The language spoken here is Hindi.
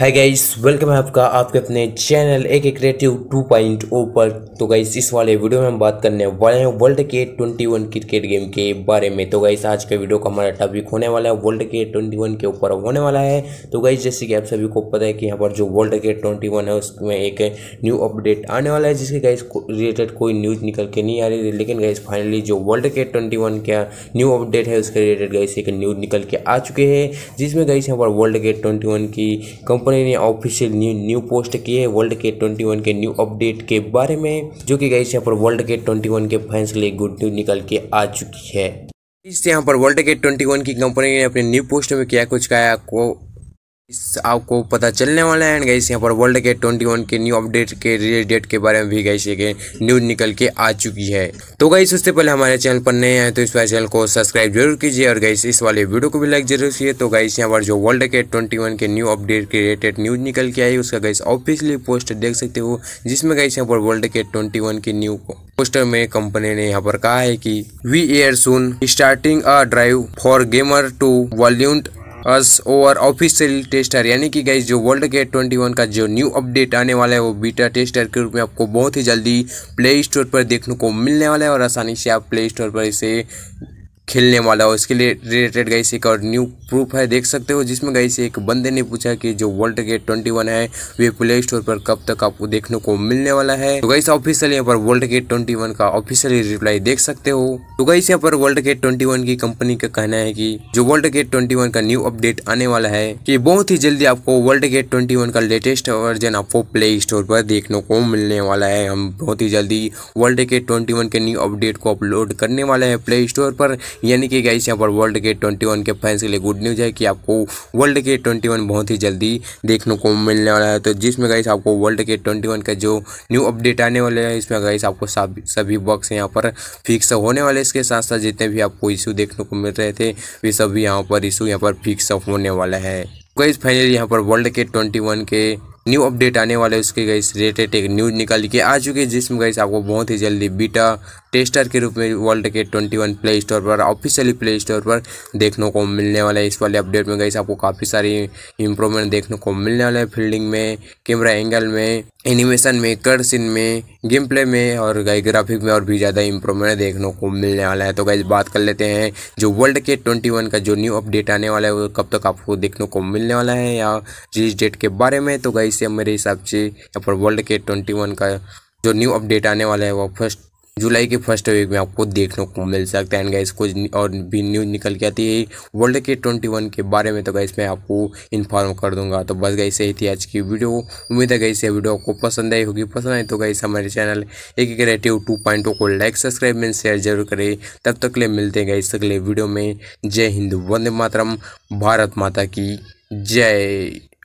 है गाइस वेलकम है आपका आपके अपने चैनल एक क्रिएटिव टू पॉइंट ओ पर तो गाइस इस वाले वीडियो में हम बात करने वाले हैं वर्ल्ड के 21 क्रिकेट गेम के बारे में तो गाइस आज के वीडियो का हमारा टॉपिक होने वाला है वर्ल्ड के 21 के ऊपर होने वाला है तो गाइस जैसे कि आप सभी को पता है कि यहाँ पर जो वर्ल्ड के ट्वेंटी है उसमें एक न्यू अपडेट आने वाला है जिसके गाइस रिलेटेड कोई न्यूज़ निकल के नहीं आ रही लेकिन गाइस फाइनली जो वर्ल्ड के ट्वेंटी का न्यू अपडेट है उसके रिलेटेड गाइस एक न्यूज़ निकल के आ चुके हैं जिसमें गाइस यहाँ पर वर्ल्ड के ट्वेंटी की कंपनी कंपनी ने ऑफिशियल न्यू न्यू पोस्ट की है वर्ल्ड के 21 के न्यू अपडेट के बारे में जो कि गई यहाँ पर वर्ल्ड के 21 के फैंस के लिए गुड न्यूज निकल के आ चुकी है इससे यहाँ पर वर्ल्ड के 21 की कंपनी ने अपने न्यू पोस्ट में क्या कुछ कहा को इस आपको पता चलने वाला है एंड गाइस यहाँ पर वर्ल्ड के 21 के न्यू अपडेट के रिलीज डेट के बारे में भी गाइस ये न्यूज निकल के आ चुकी है तो गाइस उससे पहले हमारे चैनल पर नए हैं तो इस वाले चैनल को सब्सक्राइब जरूर कीजिए और गाइस इस वाले वीडियो को भी लाइक जरूर कीजिए तो गाइस यहाँ पर जो वर्ल्ड के ट्वेंटी के न्यू अपडेट के रिलेटेड न्यूज निकल के आई उसका गाइस ऑफिशियली पोस्ट देख सकते हो जिसमें गाइस यहाँ पर वर्ल्ड के ट्वेंटी के न्यू पोस्टर में कंपनी ने यहाँ पर कहा है की we are soon starting a drive for gamer to volunteer us over official tester यानी कि गाइज जो वर्ल्ड गेट 21 का जो न्यू अपडेट आने वाला है वो बीटा टेस्टर के रूप में आपको बहुत ही जल्दी प्ले स्टोर पर देखने को मिलने वाला है और आसानी से आप प्ले स्टोर पर इसे खेलने वाला हो इसके लिए रिलेटेड गई एक और न्यू प्रूफ है देख सकते हो जिसमें से एक बंदे ने पूछा कि जो वर्ल्ड गेट ट्वेंटी वन है वे प्ले स्टोर पर कब तक आपको देखने को मिलने वाला है तो से ऑफिशियल यहाँ पर वर्ल्ड गेट ट्वेंटी वन का ऑफिशियली रिप्लाई देख सकते हो तो गई यहाँ पर वर्ल्ड गेट ट्वेंटी वन की कंपनी का कहना है की जो वर्ल्ड गेट ट्वेंटी वन का न्यू अपडेट आने वाला है की बहुत ही जल्दी आपको वर्ल्ड गेट ट्वेंटी वन का लेटेस्ट वर्जन आपको प्ले स्टोर पर देखने को मिलने वाला है हम बहुत ही जल्दी वर्ल्ड गेट ट्वेंटी वन के न्यू अपडेट को अपलोड करने वाले है प्ले स्टोर पर यानी कि गाइस यहाँ पर वर्ल्ड के ट्वेंटी के फैंस के लिए गुड न्यूज़ है कि आपको वर्ल्ड के ट्वेंटी बहुत ही जल्दी देखने को मिलने वाला है तो जिसमें गाइस आपको वर्ल्ड के ट्वेंटी का जो न्यू अपडेट आने वाले हैं इसमें गाइस आपको सभी बक्स यहाँ पर फिक्स होने वाले इसके साथ साथ जितने भी आपको इशू देखने को मिल रहे थे वे सभी यहाँ पर इशू यहाँ पर फिक्स होने वाला है गाइस फाइनली यहाँ पर वर्ल्ड के ट्वेंटी के न्यू अपडेट आने वाले है उसके गाइस रिलेटेड एक न्यूज निकाल के आ चुकी है जिसमें गाइस आपको बहुत ही जल्दी बीटा टेस्टर के रूप में वर्ल्ड के 21 प्ले स्टोर पर ऑफिशियली प्ले स्टोर पर देखने को मिलने वाला है इस वाले अपडेट में गाइस आपको काफ़ी सारी इंप्रूवमेंट देखने को मिलने वाला है फील्डिंग में कैमरा एंगल में एनिमेशन में कर सीन में गेम प्ले में और गाइस ग्राफिक में और भी ज़्यादा इंप्रूवमेंट देखने को मिलने वाला है तो गई बात कर लेते हैं जो वर्ल्ड के 21 का जो न्यू अपडेट आने वाला है वो कब तक आपको देखने को मिलने वाला है या रिलीज डेट के बारे में तो गई एशिया मेरे हिसाब से यहाँ पर वर्ल्ड के ट्वेंटी वन का जो न्यू अपडेट आने वाला है वो फर्स्ट जुलाई के फर्स्ट वीक में आपको देखने को मिल सकता है एंड गाइस कुछ और भी न्यूज निकल के आती है वर्ल्ड के ट्वेंटी वन के बारे में तो गाइस मैं आपको इन्फॉर्म कर दूंगा तो बस गाइस यही थी आज की वीडियो उम्मीद है गाइस ये वीडियो आपको पसंद आई होगी पसंद आई तो गाइस हमारे चैनल एक एक रेटिव टू पॉइंट को लाइक सब्सक्राइब में शेयर जरूर करें तब तक ले मिलते हैं गाइस अगले वीडियो में जय हिंद वंदे मातरम भारत माता की जय